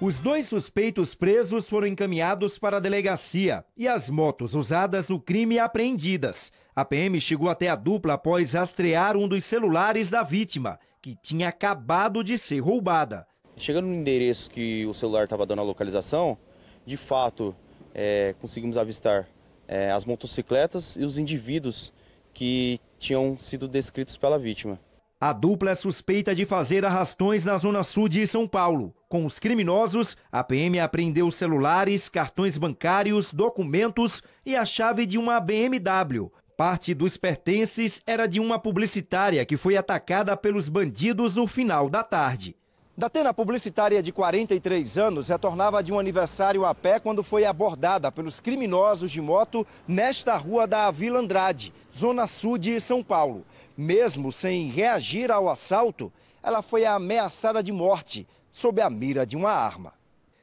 Os dois suspeitos presos foram encaminhados para a delegacia e as motos usadas no crime apreendidas. A PM chegou até a dupla após rastrear um dos celulares da vítima, que tinha acabado de ser roubada. Chegando no endereço que o celular estava dando a localização, de fato é, conseguimos avistar é, as motocicletas e os indivíduos que tinham sido descritos pela vítima. A dupla é suspeita de fazer arrastões na zona sul de São Paulo. Com os criminosos, a PM apreendeu celulares, cartões bancários, documentos e a chave de uma BMW. Parte dos pertences era de uma publicitária que foi atacada pelos bandidos no final da tarde. Datena publicitária de 43 anos retornava de um aniversário a pé quando foi abordada pelos criminosos de moto nesta rua da Vila Andrade, zona sul de São Paulo. Mesmo sem reagir ao assalto, ela foi ameaçada de morte sob a mira de uma arma.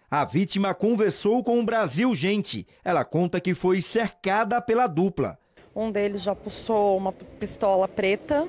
A vítima conversou com o Brasil Gente. Ela conta que foi cercada pela dupla. Um deles já puxou uma pistola preta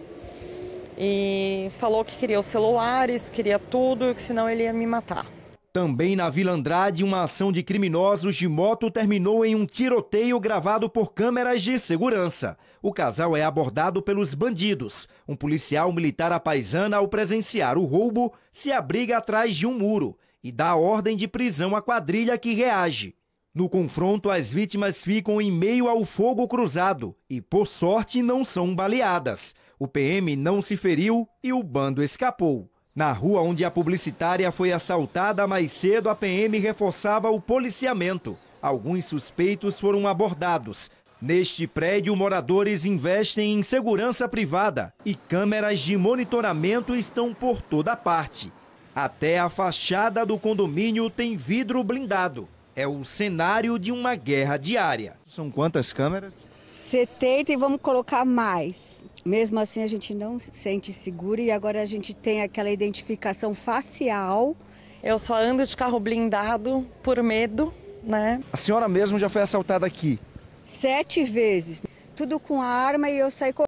e falou que queria os celulares, queria tudo, que senão ele ia me matar. Também na Vila Andrade, uma ação de criminosos de moto terminou em um tiroteio gravado por câmeras de segurança. O casal é abordado pelos bandidos. Um policial militar apaisana, ao presenciar o roubo, se abriga atrás de um muro e dá ordem de prisão à quadrilha que reage. No confronto, as vítimas ficam em meio ao fogo cruzado e, por sorte, não são baleadas. O PM não se feriu e o bando escapou. Na rua onde a publicitária foi assaltada mais cedo, a PM reforçava o policiamento. Alguns suspeitos foram abordados. Neste prédio, moradores investem em segurança privada e câmeras de monitoramento estão por toda parte. Até a fachada do condomínio tem vidro blindado é o cenário de uma guerra diária. São quantas câmeras? 70 e vamos colocar mais. Mesmo assim, a gente não se sente seguro e agora a gente tem aquela identificação facial. Eu só ando de carro blindado por medo, né? A senhora mesmo já foi assaltada aqui? Sete vezes. Tudo com arma e eu saí correndo.